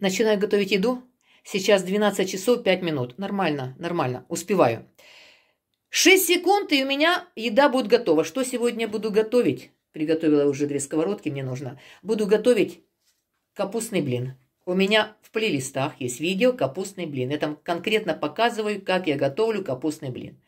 Начинаю готовить еду. Сейчас 12 часов 5 минут. Нормально, нормально. Успеваю. 6 секунд, и у меня еда будет готова. Что сегодня буду готовить? Приготовила уже две сковородки, мне нужно. Буду готовить капустный блин. У меня в плейлистах есть видео «Капустный блин». Я там конкретно показываю, как я готовлю капустный блин.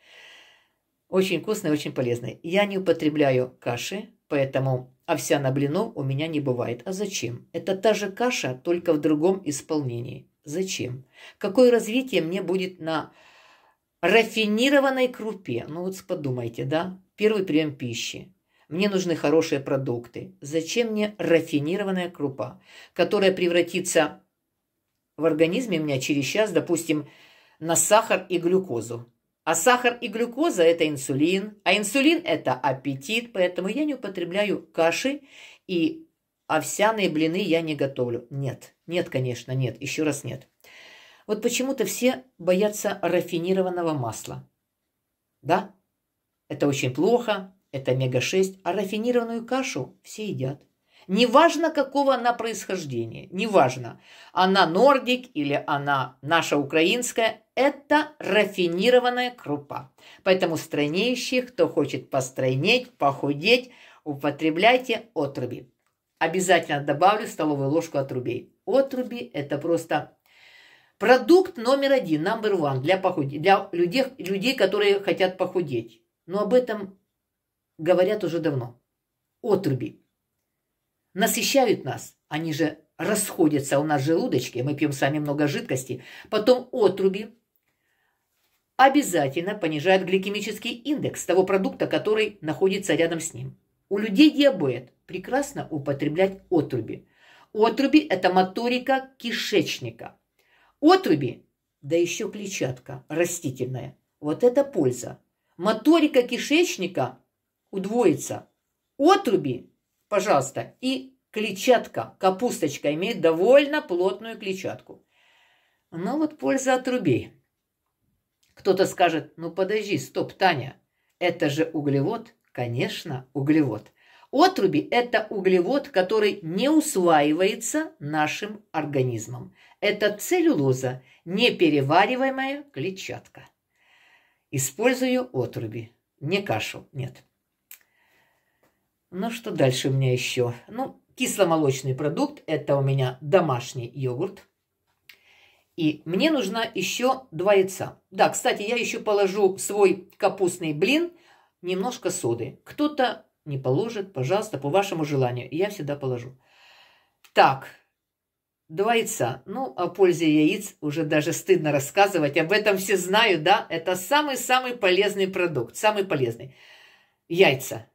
Очень вкусный, очень полезный. Я не употребляю каши, Поэтому овся на блину у меня не бывает. А зачем? Это та же каша, только в другом исполнении. Зачем? Какое развитие мне будет на рафинированной крупе? Ну вот подумайте, да? Первый прием пищи. Мне нужны хорошие продукты. Зачем мне рафинированная крупа, которая превратится в организме у меня через час, допустим, на сахар и глюкозу? А сахар и глюкоза – это инсулин, а инсулин – это аппетит, поэтому я не употребляю каши и овсяные блины я не готовлю. Нет, нет, конечно, нет, еще раз нет. Вот почему-то все боятся рафинированного масла. Да, это очень плохо, это омега-6, а рафинированную кашу все едят. Неважно, какого она происхождения, неважно, она нордик или она наша украинская, это рафинированная крупа. Поэтому стройнеющие, кто хочет постройнеть, похудеть, употребляйте отруби. Обязательно добавлю столовую ложку отрубей. Отруби – это просто продукт номер один, number one для, похуд... для людей, людей, которые хотят похудеть. Но об этом говорят уже давно. Отруби – насыщают нас. Они же расходятся у нас в желудочке, мы пьем сами много жидкости. Потом отруби обязательно понижают гликемический индекс того продукта, который находится рядом с ним. У людей диабет. Прекрасно употреблять отруби. Отруби – это моторика кишечника. Отруби, да еще клетчатка растительная. Вот это польза. Моторика кишечника удвоится. Отруби пожалуйста. И клетчатка, капусточка имеет довольно плотную клетчатку. Но ну вот польза от рубей. Кто-то скажет, ну подожди, стоп, Таня, это же углевод. Конечно, углевод. Отруби – это углевод, который не усваивается нашим организмом. Это целлюлоза, неперевариваемая клетчатка. Использую отруби, не кашу, нет. Ну что дальше у меня еще? Ну, кисломолочный продукт – это у меня домашний йогурт. И мне нужно еще два яйца. Да, кстати, я еще положу свой капустный блин, немножко соды. Кто-то не положит, пожалуйста, по вашему желанию. Я всегда положу. Так, два яйца. Ну, о пользе яиц уже даже стыдно рассказывать. Об этом все знают, да? Это самый-самый полезный продукт, самый полезный. Яйца.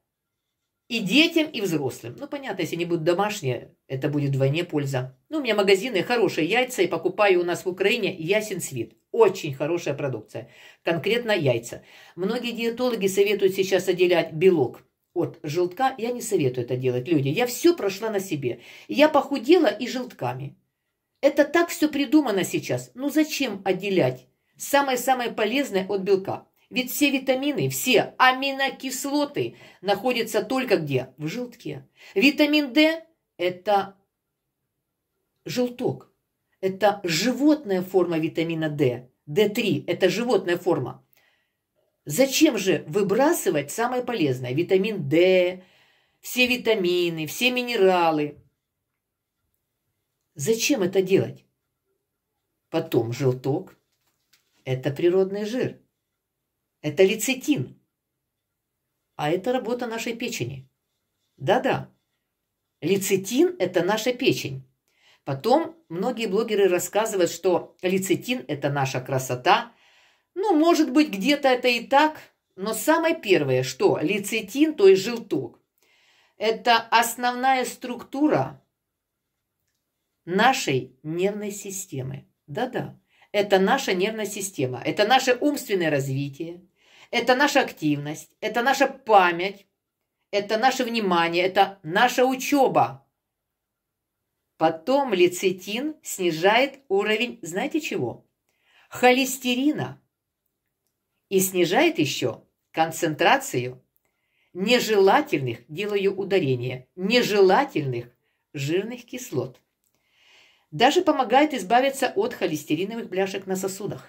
И детям, и взрослым. Ну, понятно, если они будут домашние, это будет вдвойне польза. Ну, у меня магазины, хорошие яйца, и покупаю у нас в Украине ясен свит. Очень хорошая продукция. Конкретно яйца. Многие диетологи советуют сейчас отделять белок от желтка. Я не советую это делать, люди. Я все прошла на себе. Я похудела и желтками. Это так все придумано сейчас. Ну, зачем отделять самое-самое полезное от белка? Ведь все витамины, все аминокислоты находятся только где? В желтке. Витамин D – это желток. Это животная форма витамина D. D3 – это животная форма. Зачем же выбрасывать самое полезное? Витамин D, все витамины, все минералы. Зачем это делать? Потом желток – это природный жир – это лецитин. А это работа нашей печени. Да-да. Лецитин – это наша печень. Потом многие блогеры рассказывают, что лецитин – это наша красота. Ну, может быть, где-то это и так, но самое первое, что лецитин, то есть желток, это основная структура нашей нервной системы. Да-да, это наша нервная система, это наше умственное развитие – это наша активность, это наша память, это наше внимание, это наша учеба. Потом лецитин снижает уровень, знаете чего? Холестерина. И снижает еще концентрацию нежелательных, делаю ударение, нежелательных жирных кислот. Даже помогает избавиться от холестериновых бляшек на сосудах.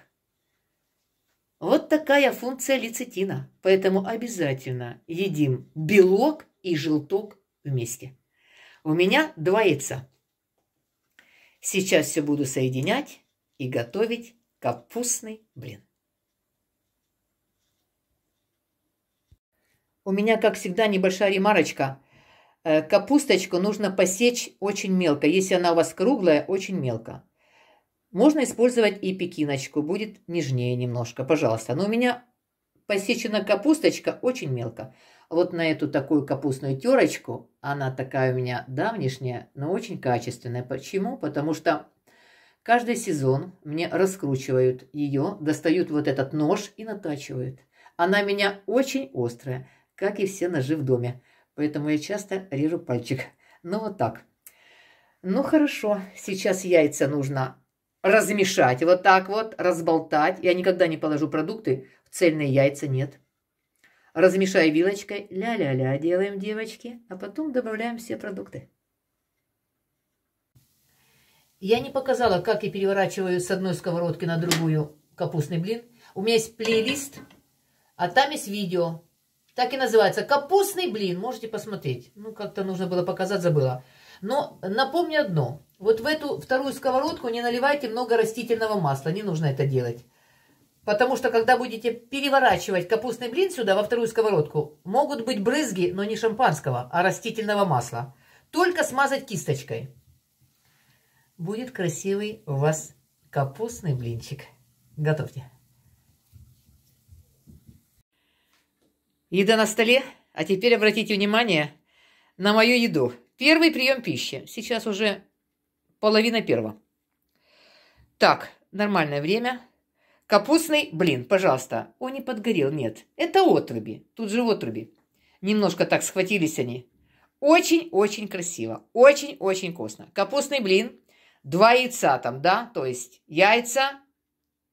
Вот такая функция лецитина. Поэтому обязательно едим белок и желток вместе. У меня два яйца. Сейчас все буду соединять и готовить капустный блин. У меня, как всегда, небольшая ремарочка. Э, капусточку нужно посечь очень мелко. Если она у вас круглая, очень мелко. Можно использовать и пекиночку, будет нежнее немножко, пожалуйста. Но у меня посечена капусточка очень мелко. Вот на эту такую капустную терочку, она такая у меня давнишняя, но очень качественная. Почему? Потому что каждый сезон мне раскручивают ее, достают вот этот нож и натачивают. Она у меня очень острая, как и все ножи в доме. Поэтому я часто режу пальчик. Ну вот так. Ну хорошо, сейчас яйца нужно размешать вот так вот, разболтать. Я никогда не положу продукты в цельные яйца, нет. Размешай вилочкой, ля-ля-ля делаем, девочки, а потом добавляем все продукты. Я не показала, как я переворачиваю с одной сковородки на другую капустный блин. У меня есть плейлист, а там есть видео. Так и называется. Капустный блин. Можете посмотреть. Ну, как-то нужно было показать, забыла. Но напомню одно. Вот в эту вторую сковородку не наливайте много растительного масла, не нужно это делать. Потому что, когда будете переворачивать капустный блин сюда, во вторую сковородку, могут быть брызги, но не шампанского, а растительного масла. Только смазать кисточкой. Будет красивый у вас капустный блинчик. Готовьте. Еда на столе. А теперь обратите внимание на мою еду. Первый прием пищи. Сейчас уже половина первого. Так, нормальное время. Капустный, блин, пожалуйста. Он не подгорел, нет. Это отруби. Тут же отруби. Немножко так схватились они. Очень-очень красиво. Очень-очень вкусно. Капустный блин. Два яйца там, да? То есть яйца.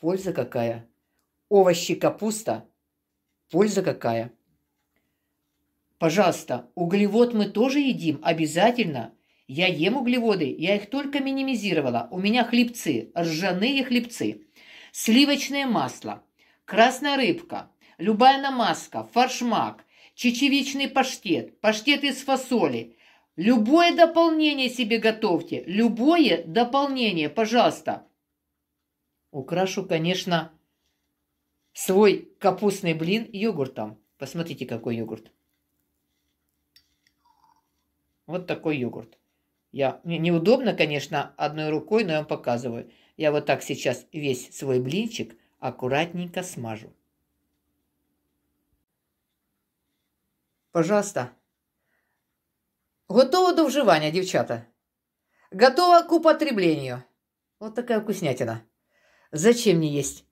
Польза какая. Овощи, капуста. Польза какая. Пожалуйста, углевод мы тоже едим, обязательно. Я ем углеводы, я их только минимизировала. У меня хлебцы, ржаные хлебцы, сливочное масло, красная рыбка, любая намазка, фаршмак, чечевичный паштет, паштет из фасоли. Любое дополнение себе готовьте, любое дополнение, пожалуйста. Украшу, конечно, свой капустный блин йогуртом. Посмотрите, какой йогурт. Вот такой йогурт. Я... неудобно, конечно, одной рукой, но я вам показываю. Я вот так сейчас весь свой блинчик аккуратненько смажу. Пожалуйста. Готово до вживания, девчата. Готово к употреблению. Вот такая вкуснятина. Зачем мне есть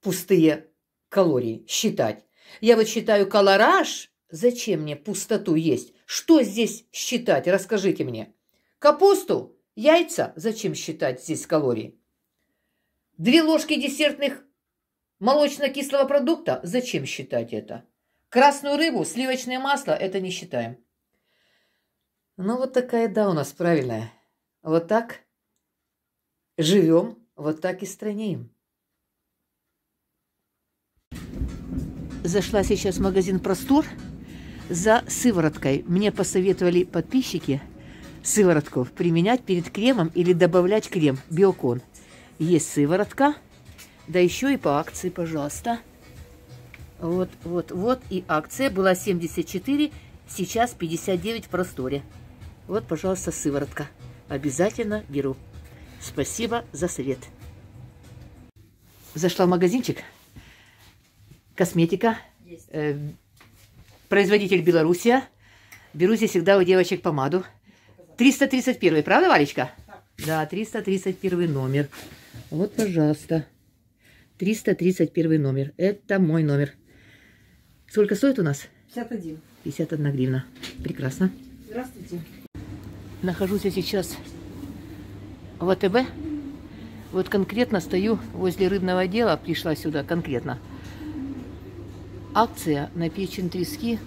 пустые калории считать? Я вот считаю колораж. Зачем мне пустоту есть? Что здесь считать? Расскажите мне. Капусту, яйца, зачем считать здесь калории? Две ложки десертных молочно-кислого продукта, зачем считать это? Красную рыбу, сливочное масло, это не считаем. Ну, вот такая да у нас правильная. Вот так живем, вот так и странеем. Зашла сейчас в магазин «Простор» за сывороткой. Мне посоветовали подписчики – сыворотку применять перед кремом или добавлять крем Биокон. Есть сыворотка, да еще и по акции, пожалуйста. Вот, вот, вот. И акция была 74, сейчас 59 в просторе. Вот, пожалуйста, сыворотка. Обязательно беру. Спасибо за совет. Зашла в магазинчик. Косметика. Есть. Э, производитель Белоруссия. Беру здесь всегда у девочек помаду. 331, правда, Валечка? Да, 331 номер. Вот, пожалуйста. 331 номер. Это мой номер. Сколько стоит у нас? 51. 51 гривна. Прекрасно. Здравствуйте. Нахожусь я сейчас в АТБ. Вот конкретно стою возле рыбного отдела. Пришла сюда конкретно. Акция на печень трески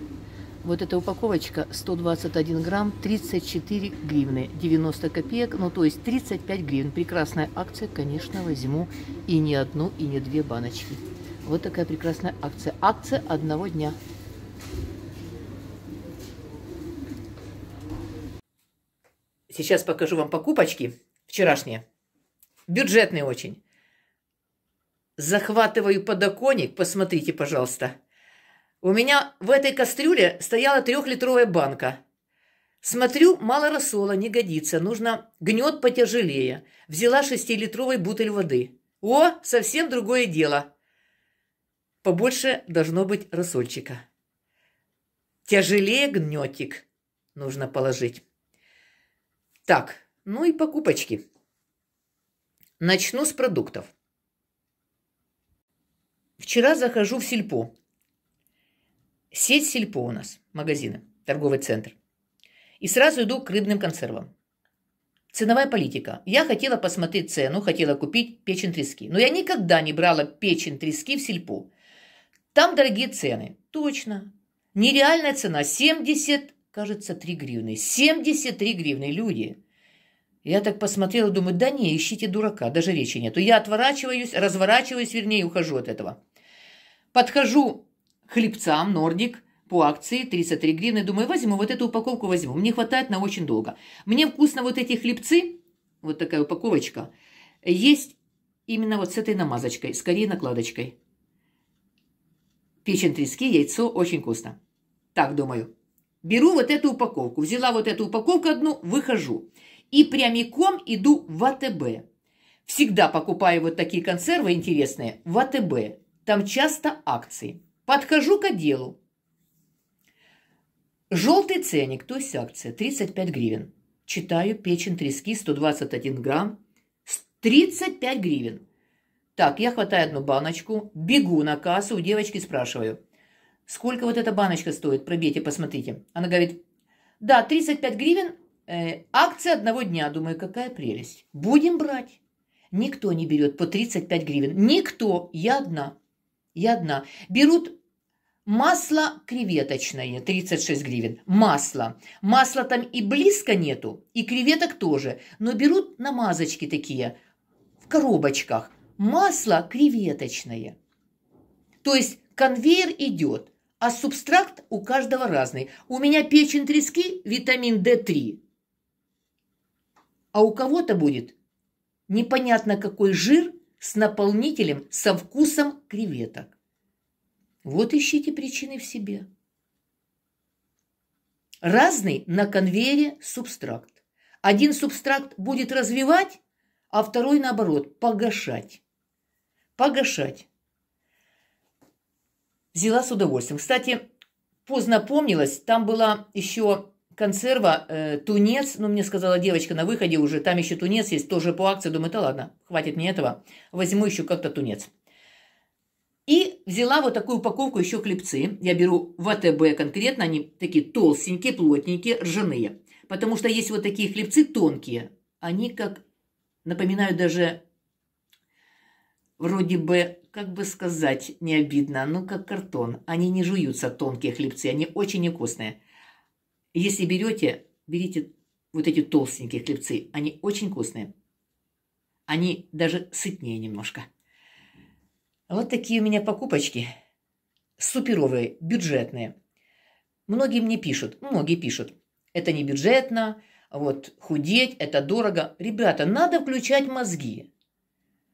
вот эта упаковочка 121 грамм, 34 гривны, 90 копеек, ну то есть 35 гривен. Прекрасная акция, конечно, возьму и не одну, и не две баночки. Вот такая прекрасная акция. Акция одного дня. Сейчас покажу вам покупочки вчерашние. Бюджетные очень. Захватываю подоконник, посмотрите, пожалуйста. У меня в этой кастрюле стояла трехлитровая банка. Смотрю, мало рассола, не годится, нужно гнет потяжелее. Взяла шестилитровый бутыль воды. О, совсем другое дело. Побольше должно быть рассольчика. Тяжелее гнетик нужно положить. Так, ну и покупочки. Начну с продуктов. Вчера захожу в сельпо. Сеть сельпо у нас, магазины, торговый центр. И сразу иду к рыбным консервам. Ценовая политика. Я хотела посмотреть цену, хотела купить печень трески. Но я никогда не брала печень трески в сельпо. Там дорогие цены. Точно. Нереальная цена. 70, кажется, 3 гривны. 73 гривны, люди. Я так посмотрела, думаю, да не, ищите дурака, даже речи нету. Я отворачиваюсь, разворачиваюсь, вернее, ухожу от этого. Подхожу хлебцам «Нордик» по акции 33 гривны. Думаю, возьму, вот эту упаковку возьму. Мне хватает на очень долго. Мне вкусно вот эти хлебцы, вот такая упаковочка, есть именно вот с этой намазочкой, скорее накладочкой. Печень трески, яйцо, очень вкусно. Так думаю. Беру вот эту упаковку. Взяла вот эту упаковку одну, выхожу. И прямиком иду в АТБ. Всегда покупаю вот такие консервы интересные в АТБ. Там часто акции. Подхожу к отделу. Желтый ценник, то есть акция, 35 гривен. Читаю, печень трески, 121 грамм, 35 гривен. Так, я хватаю одну баночку, бегу на кассу, у девочки спрашиваю, сколько вот эта баночка стоит, пробейте, посмотрите. Она говорит, да, 35 гривен, э, акция одного дня. Думаю, какая прелесть. Будем брать. Никто не берет по 35 гривен. Никто. Я одна. Я одна. Берут Масло креветочное, 36 гривен. Масло. Масла там и близко нету, и креветок тоже, но берут намазочки такие в коробочках. Масло креветочное. То есть конвейер идет, а субстракт у каждого разный. У меня печень трески, витамин D3. А у кого-то будет непонятно какой жир с наполнителем со вкусом креветок. Вот ищите причины в себе. Разный на конвейере субстракт. Один субстракт будет развивать, а второй, наоборот, погашать. Погашать. Взяла с удовольствием. Кстати, поздно помнилась, там была еще консерва э, тунец, ну, мне сказала девочка на выходе уже, там еще тунец есть, тоже по акции, думаю, да ладно, хватит мне этого, возьму еще как-то тунец. И взяла вот такую упаковку еще хлебцы. Я беру ВТБ конкретно, они такие толстенькие, плотненькие, ржаные. Потому что есть вот такие хлебцы тонкие. Они как напоминают даже вроде бы, как бы сказать, не обидно, ну как картон. Они не жуются, тонкие хлебцы, они очень вкусные. Если берете, берите вот эти толстенькие хлебцы, они очень вкусные. Они даже сытнее немножко. Вот такие у меня покупочки. Суперовые, бюджетные. Многие мне пишут, ну, многие пишут, это не бюджетно, вот худеть, это дорого. Ребята, надо включать мозги.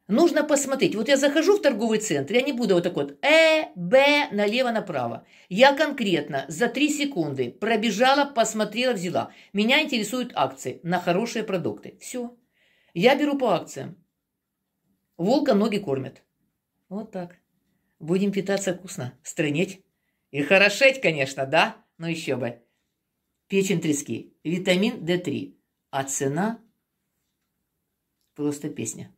Нужно посмотреть. Вот я захожу в торговый центр, я не буду вот так вот «э», «б» налево-направо. Я конкретно за 3 секунды пробежала, посмотрела, взяла. Меня интересуют акции на хорошие продукты. Все. Я беру по акциям. Волка ноги кормят. Вот так. Будем питаться вкусно, стрынеть. И хорошеть, конечно, да? но еще бы. Печень трески, витамин D3. А цена просто песня.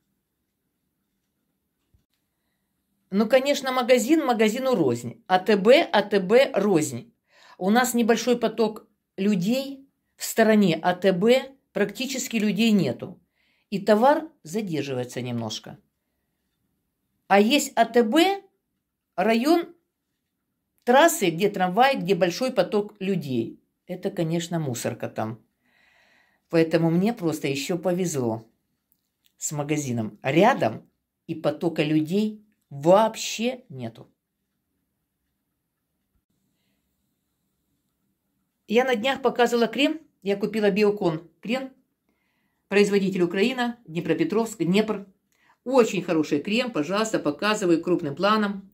Ну, конечно, магазин магазину рознь. АТБ, АТБ рознь. У нас небольшой поток людей в стороне АТБ, практически людей нету. И товар задерживается немножко. А есть АТБ, район трассы, где трамвай, где большой поток людей. Это, конечно, мусорка там. Поэтому мне просто еще повезло с магазином. Рядом и потока людей вообще нету. Я на днях показывала крем, я купила Биокон крем, производитель Украина, Днепропетровск, Днепр – очень хороший крем, пожалуйста, показываю крупным планом.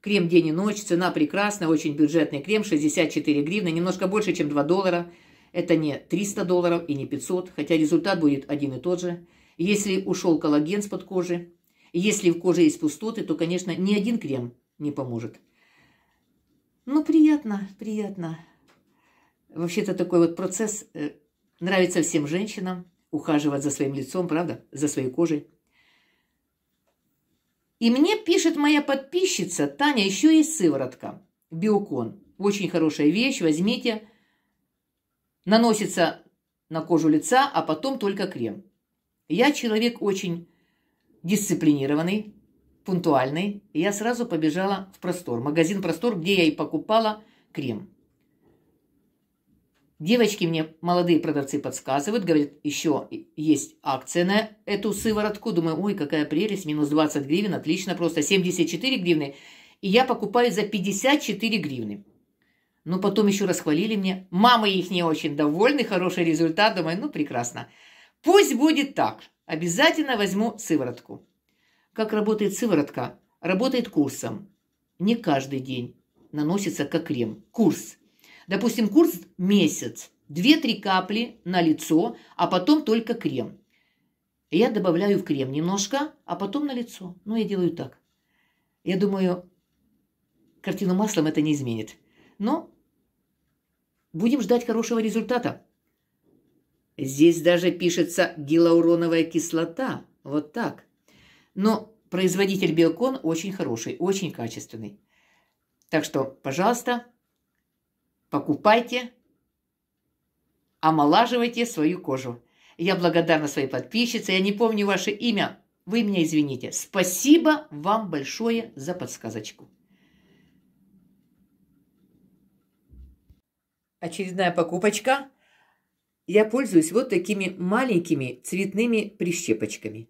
Крем «День и ночь», цена прекрасная, очень бюджетный крем, 64 гривны, немножко больше, чем 2 доллара. Это не 300 долларов и не 500, хотя результат будет один и тот же. Если ушел коллаген с-под кожи, если в коже есть пустоты, то, конечно, ни один крем не поможет. Ну, приятно, приятно. Вообще-то такой вот процесс э, нравится всем женщинам ухаживать за своим лицом, правда, за своей кожей. И мне пишет моя подписчица Таня, еще есть сыворотка. Биокон. Очень хорошая вещь, возьмите. Наносится на кожу лица, а потом только крем. Я человек очень дисциплинированный, пунктуальный. и Я сразу побежала в простор. Магазин «Простор», где я и покупала крем. Девочки мне, молодые продавцы, подсказывают, говорят, еще есть акция на эту сыворотку. Думаю, ой, какая прелесть, минус 20 гривен, отлично, просто 74 гривны. И я покупаю за 54 гривны. Но потом еще расхвалили мне. Мамы их не очень довольны, хороший результат. Думаю, ну прекрасно. Пусть будет так. Обязательно возьму сыворотку. Как работает сыворотка? Работает курсом. Не каждый день. Наносится как крем. Курс. Допустим, курс месяц, 2-3 капли на лицо, а потом только крем. Я добавляю в крем немножко, а потом на лицо. Ну, я делаю так. Я думаю, картину маслом это не изменит. Но будем ждать хорошего результата. Здесь даже пишется гиалуроновая кислота. Вот так. Но производитель Биокон очень хороший, очень качественный. Так что, пожалуйста, покупайте, омолаживайте свою кожу. Я благодарна своей подписчице, я не помню ваше имя, вы меня извините. Спасибо вам большое за подсказочку. Очередная покупочка. Я пользуюсь вот такими маленькими цветными прищепочками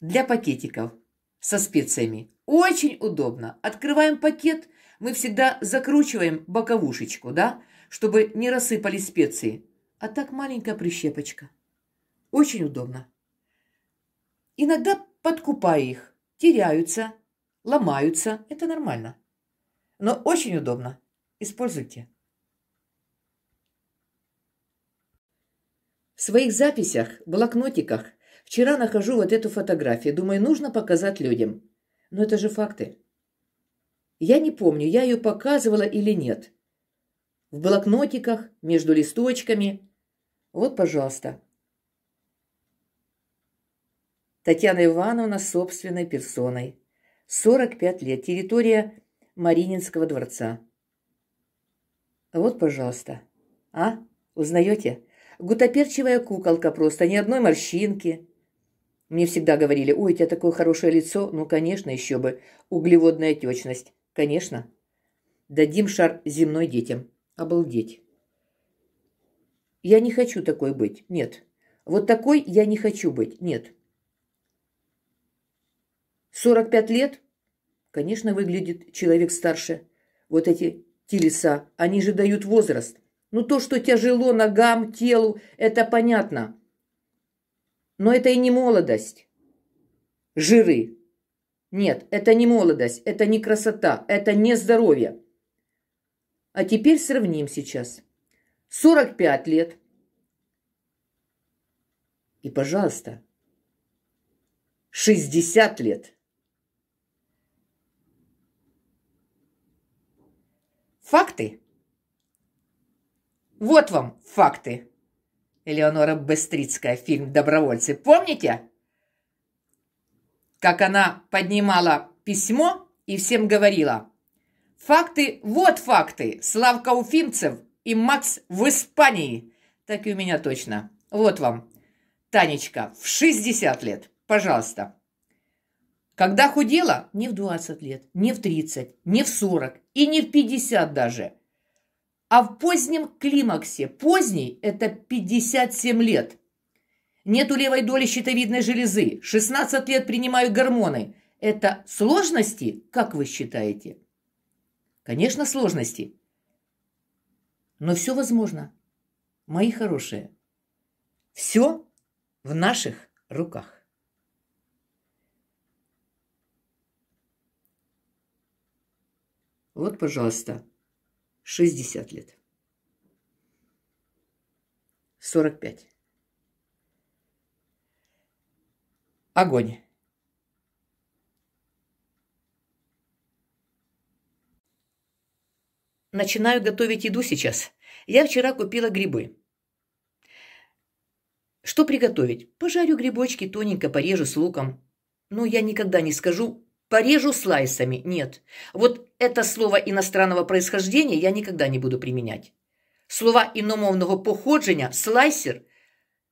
для пакетиков со специями. Очень удобно. Открываем пакет, мы всегда закручиваем боковушечку, да, чтобы не рассыпались специи. А так маленькая прищепочка. Очень удобно. Иногда подкупая их. Теряются, ломаются. Это нормально. Но очень удобно. Используйте. В своих записях, блокнотиках вчера нахожу вот эту фотографию. Думаю, нужно показать людям. Но это же факты. Я не помню, я ее показывала или нет. В блокнотиках, между листочками. Вот, пожалуйста. Татьяна Ивановна собственной персоной. 45 лет. Территория Марининского дворца. Вот, пожалуйста. А? Узнаете? Гутоперчивая куколка просто, ни одной морщинки. Мне всегда говорили, ой, у тебя такое хорошее лицо. Ну, конечно, еще бы. Углеводная отечность. Конечно. Дадим шар земной детям. Обалдеть. Я не хочу такой быть. Нет. Вот такой я не хочу быть. Нет. 45 лет? Конечно, выглядит человек старше. Вот эти телеса, они же дают возраст. Ну, то, что тяжело ногам, телу, это понятно. Но это и не молодость. Жиры. Нет, это не молодость, это не красота, это не здоровье. А теперь сравним сейчас. 45 лет. И, пожалуйста, 60 лет. Факты? Вот вам факты. Элеонора Бестрицкая, фильм «Добровольцы». Помните? как она поднимала письмо и всем говорила. «Факты, вот факты! Славка Уфимцев и Макс в Испании!» Так и у меня точно. Вот вам, Танечка, в 60 лет, пожалуйста. Когда худела, не в 20 лет, не в 30, не в 40 и не в 50 даже. А в позднем климаксе, поздний – это 57 лет – Нету левой доли щитовидной железы. 16 лет принимаю гормоны. Это сложности, как вы считаете? Конечно, сложности. Но все возможно, мои хорошие. Все в наших руках. Вот, пожалуйста, 60 лет. 45. Огонь. Начинаю готовить еду сейчас. Я вчера купила грибы. Что приготовить? Пожарю грибочки, тоненько порежу с луком. Но ну, я никогда не скажу «порежу слайсами». Нет. Вот это слово иностранного происхождения я никогда не буду применять. Слова іномовного походження слайсер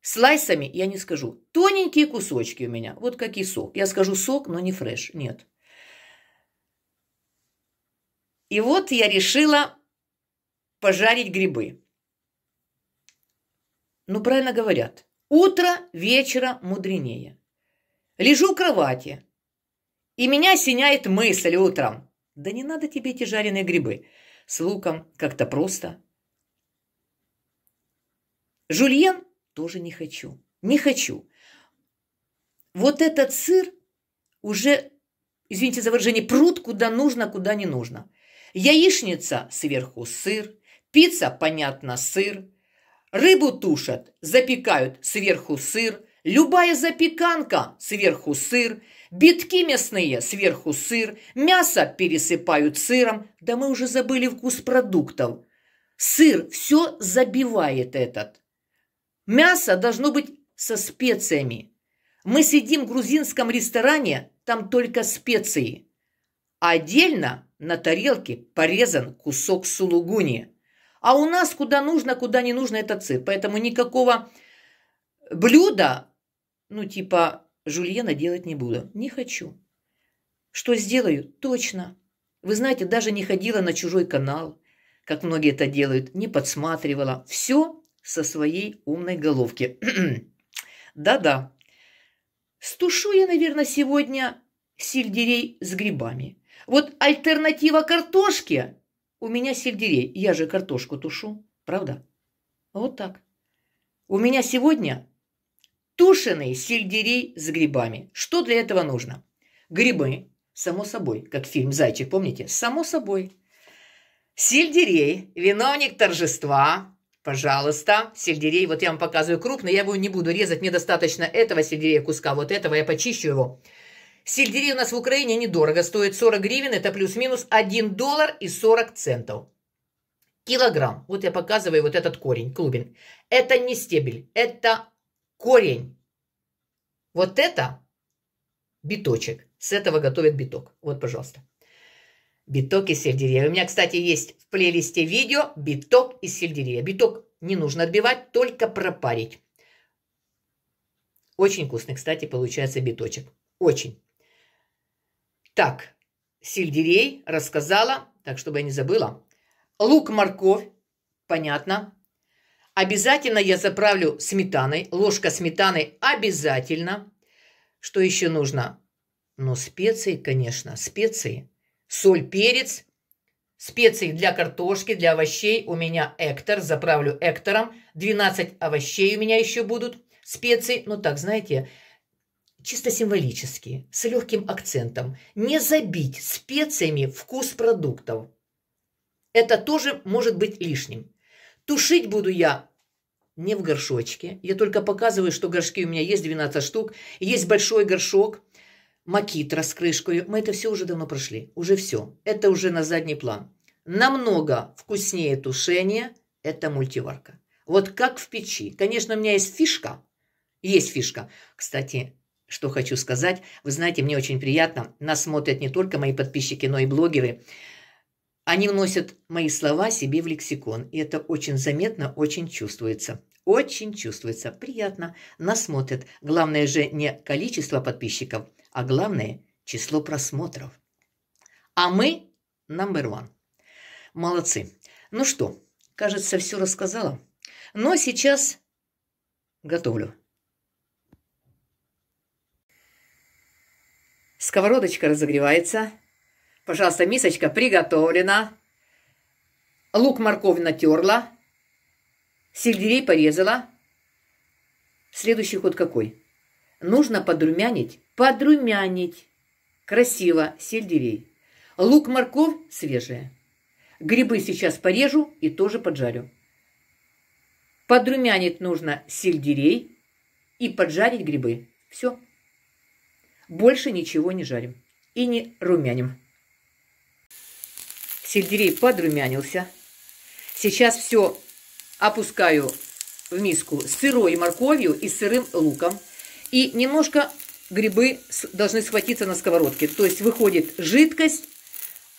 Слайсами я не скажу. Тоненькие кусочки у меня. Вот какие сок. Я скажу сок, но не фреш. Нет. И вот я решила пожарить грибы. Ну, правильно говорят. Утро вечера мудренее. Лежу в кровати, и меня синяет мысль утром. Да не надо тебе эти жареные грибы. С луком как-то просто. Жульен тоже не хочу. Не хочу. Вот этот сыр уже, извините за выражение, пруд куда нужно, куда не нужно. Яичница сверху сыр, пицца, понятно, сыр. Рыбу тушат, запекают сверху сыр. Любая запеканка сверху сыр. Битки мясные сверху сыр. Мясо пересыпают сыром. Да мы уже забыли вкус продуктов. Сыр все забивает этот. Мясо должно быть со специями. Мы сидим в грузинском ресторане, там только специи. отдельно на тарелке порезан кусок сулугуни. А у нас куда нужно, куда не нужно это цирк. Поэтому никакого блюда, ну типа жульена делать не буду. Не хочу. Что сделаю? Точно. Вы знаете, даже не ходила на чужой канал, как многие это делают, не подсматривала. Все со своей умной головки. Да-да, стушу я, наверное, сегодня сельдерей с грибами. Вот альтернатива картошке у меня сельдерей. Я же картошку тушу, правда? Вот так. У меня сегодня тушеный сельдерей с грибами. Что для этого нужно? Грибы, само собой, как фильм «Зайчик», помните? Само собой. Сельдерей, виновник торжества, Пожалуйста, сельдерей, вот я вам показываю крупный, я его не буду резать, мне достаточно этого сельдерея куска, вот этого я почищу его. Сельдерей у нас в Украине недорого стоит 40 гривен, это плюс-минус 1 доллар и 40 центов. Килограмм. Вот я показываю вот этот корень, клубень. Это не стебель, это корень. Вот это биточек. С этого готовят биток. Вот, пожалуйста. Биток из сельдерея. У меня, кстати, есть в плейлисте видео биток и сельдерея. Биток не нужно отбивать, только пропарить. Очень вкусный, кстати, получается биточек. Очень. Так, сельдерей рассказала, так, чтобы я не забыла. Лук, морковь, понятно. Обязательно я заправлю сметаной. Ложка сметаны обязательно. Что еще нужно? Ну, специи, конечно, специи соль, перец, специи для картошки, для овощей. У меня эктор, заправлю эктором. 12 овощей у меня еще будут, специи. Ну так, знаете, чисто символические, с легким акцентом. Не забить специями вкус продуктов. Это тоже может быть лишним. Тушить буду я не в горшочке. Я только показываю, что горшки у меня есть 12 штук. Есть большой горшок – макитра с крышкой. Мы это все уже давно прошли. Уже все. Это уже на задний план. Намного вкуснее тушение – это мультиварка. Вот как в печи. Конечно, у меня есть фишка. Есть фишка. Кстати, что хочу сказать. Вы знаете, мне очень приятно. Нас смотрят не только мои подписчики, но и блогеры. Они вносят мои слова себе в лексикон. И это очень заметно, очень чувствуется. Очень чувствуется. Приятно. Нас смотрят. Главное же не количество подписчиков – а главное – число просмотров. А мы – number one. Молодцы. Ну что, кажется, все рассказала. Но сейчас готовлю. Сковородочка разогревается. Пожалуйста, мисочка приготовлена. Лук морковь натерла. Сельдерей порезала. Следующий ход какой? Нужно подрумянить, подрумянить. Красиво, сельдерей. Лук, морковь свежая. Грибы сейчас порежу и тоже поджарю. Подрумянить нужно сельдерей и поджарить грибы. Все. Больше ничего не жарим и не румяним. Сельдерей подрумянился. Сейчас все опускаю в миску с сырой морковью и сырым луком – и немножко грибы должны схватиться на сковородке. То есть выходит жидкость,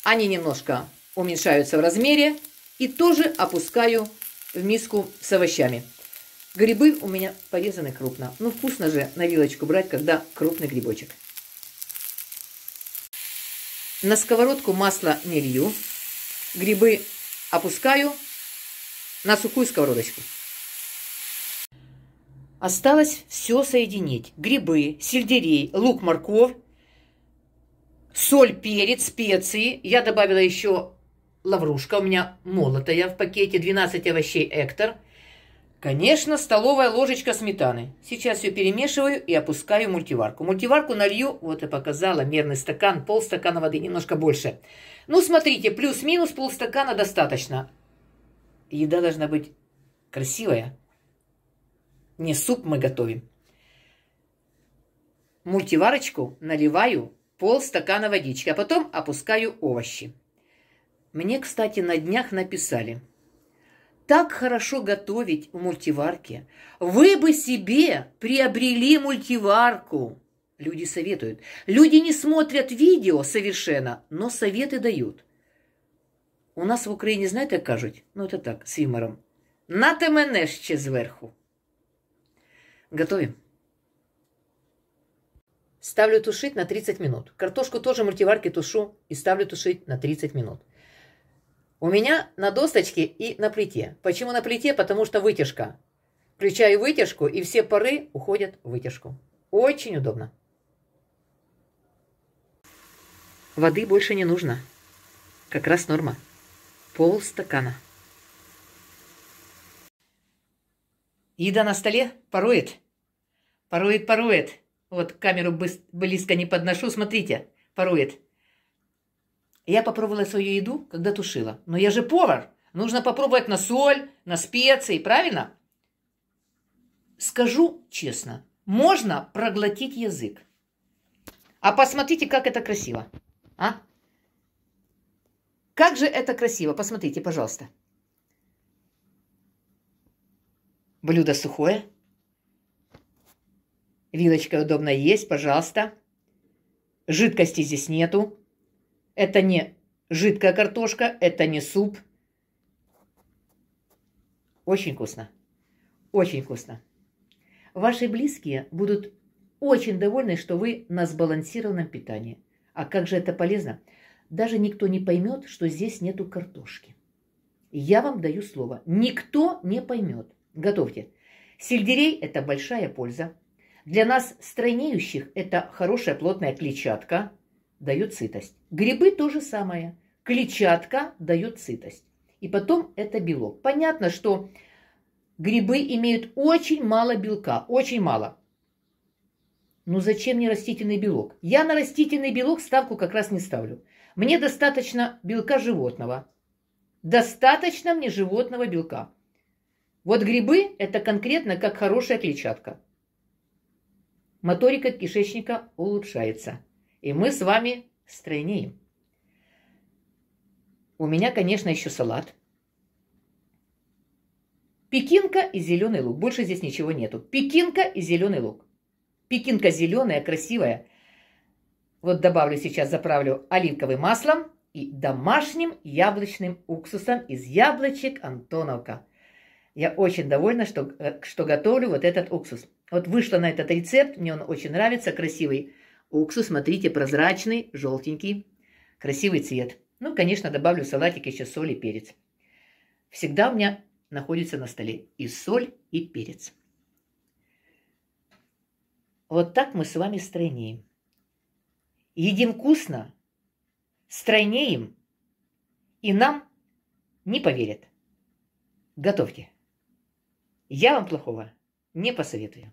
они немножко уменьшаются в размере. И тоже опускаю в миску с овощами. Грибы у меня порезаны крупно. Ну, вкусно же на вилочку брать, когда крупный грибочек. На сковородку масло не лью. Грибы опускаю на сухую сковородочку. Осталось все соединить. Грибы, сельдерей, лук, морковь, соль, перец, специи. Я добавила еще лаврушка. У меня молотая в пакете. 12 овощей эктор. Конечно, столовая ложечка сметаны. Сейчас все перемешиваю и опускаю в мультиварку. Мультиварку налью, вот и показала, мерный стакан, полстакана воды, немножко больше. Ну, смотрите, плюс-минус полстакана достаточно. Еда должна быть красивая, не суп мы готовим. Мультиварочку наливаю пол стакана водички, а потом опускаю овощи. Мне, кстати, на днях написали. Так хорошо готовить в мультиварке. Вы бы себе приобрели мультиварку. Люди советуют. Люди не смотрят видео совершенно, но советы дают. У нас в Україні, знаєте, кажут, ну это так, с юмором, на те мене ще зверху. Готовим. Ставлю тушить на 30 минут. Картошку тоже в мультиварке тушу и ставлю тушить на 30 минут. У меня на досточке и на плите. Почему на плите? Потому что вытяжка. Включаю вытяжку, и все пары уходят в вытяжку. Очень удобно. Воды больше не нужно. Как раз норма. Пол стакана. Еда на столе порует. Парует, парует. Вот камеру близко не подношу, смотрите, парует. Я попробовала свою еду, когда тушила. Но я же повар. Нужно попробовать на соль, на специи, правильно? Скажу честно, можно проглотить язык. А посмотрите, как это красиво. А? Как же это красиво. Посмотрите, пожалуйста. Блюдо сухое. Вилочкой удобно есть, пожалуйста. Жидкости здесь нету. Это не жидкая картошка, это не суп. Очень вкусно. Очень вкусно. Ваши близкие будут очень довольны, что вы на сбалансированном питании. А как же это полезно? Даже никто не поймет, что здесь нету картошки. Я вам даю слово. Никто не поймет. Готовьте. Сельдерей – это большая польза. Для нас, стройнеющих, это хорошая плотная клетчатка дает сытость. Грибы то же самое. Клетчатка дает сытость. И потом это белок. Понятно, что грибы имеют очень мало белка. Очень мало. Но зачем мне растительный белок? Я на растительный белок ставку как раз не ставлю. Мне достаточно белка животного. Достаточно мне животного белка. Вот грибы – это конкретно как хорошая клетчатка моторика кишечника улучшается, и мы с вами стройнеем. У меня, конечно, еще салат. Пекинка и зеленый лук. Больше здесь ничего нету. Пекинка и зеленый лук. Пекинка зеленая, красивая. Вот добавлю сейчас, заправлю оливковым маслом и домашним яблочным уксусом из яблочек Антоновка. Я очень довольна, что, э, что готовлю вот этот уксус. Вот вышла на этот рецепт, мне он очень нравится, красивый уксус, смотрите, прозрачный, желтенький, красивый цвет. Ну, конечно, добавлю в салатик еще соль и перец. Всегда у меня находится на столе и соль, и перец. Вот так мы с вами стройнеем. Едим вкусно, стройнеем, и нам не поверят. Готовьте я вам плохого не посоветую.